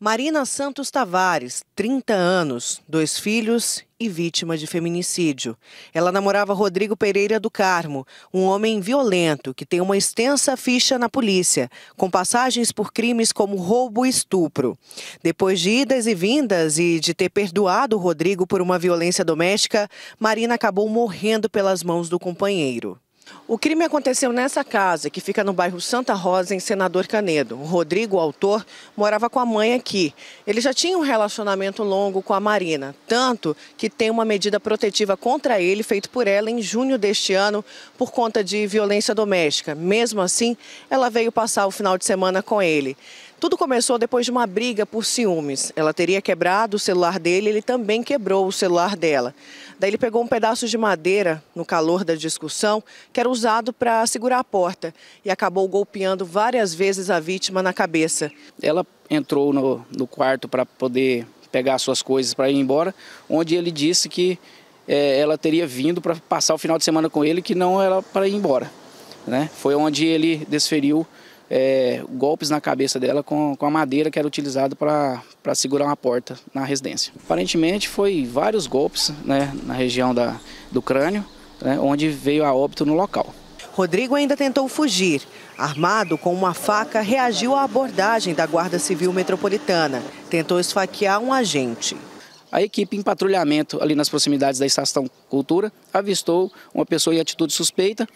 Marina Santos Tavares, 30 anos, dois filhos e vítima de feminicídio. Ela namorava Rodrigo Pereira do Carmo, um homem violento que tem uma extensa ficha na polícia, com passagens por crimes como roubo e estupro. Depois de idas e vindas e de ter perdoado Rodrigo por uma violência doméstica, Marina acabou morrendo pelas mãos do companheiro. O crime aconteceu nessa casa, que fica no bairro Santa Rosa, em Senador Canedo. O Rodrigo, o autor, morava com a mãe aqui. Ele já tinha um relacionamento longo com a Marina, tanto que tem uma medida protetiva contra ele, feita por ela em junho deste ano, por conta de violência doméstica. Mesmo assim, ela veio passar o final de semana com ele. Tudo começou depois de uma briga por ciúmes. Ela teria quebrado o celular dele, ele também quebrou o celular dela. Daí ele pegou um pedaço de madeira, no calor da discussão, que era usado para segurar a porta e acabou golpeando várias vezes a vítima na cabeça. Ela entrou no, no quarto para poder pegar suas coisas para ir embora, onde ele disse que é, ela teria vindo para passar o final de semana com ele, que não era para ir embora. Né? Foi onde ele desferiu é, golpes na cabeça dela com, com a madeira que era utilizada para segurar uma porta na residência. Aparentemente foi vários golpes né, na região da, do crânio, né, onde veio a óbito no local. Rodrigo ainda tentou fugir. Armado com uma faca, reagiu à abordagem da Guarda Civil Metropolitana. Tentou esfaquear um agente. A equipe em patrulhamento ali nas proximidades da Estação Cultura avistou uma pessoa em atitude suspeita,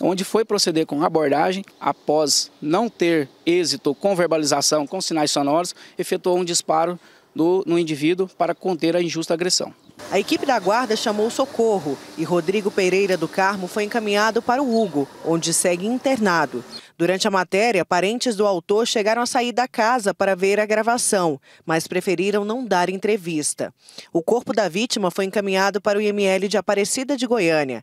onde foi proceder com abordagem. Após não ter êxito com verbalização, com sinais sonoros, efetuou um disparo no, no indivíduo para conter a injusta agressão. A equipe da guarda chamou socorro e Rodrigo Pereira do Carmo foi encaminhado para o Hugo, onde segue internado. Durante a matéria, parentes do autor chegaram a sair da casa para ver a gravação, mas preferiram não dar entrevista. O corpo da vítima foi encaminhado para o IML de Aparecida de Goiânia.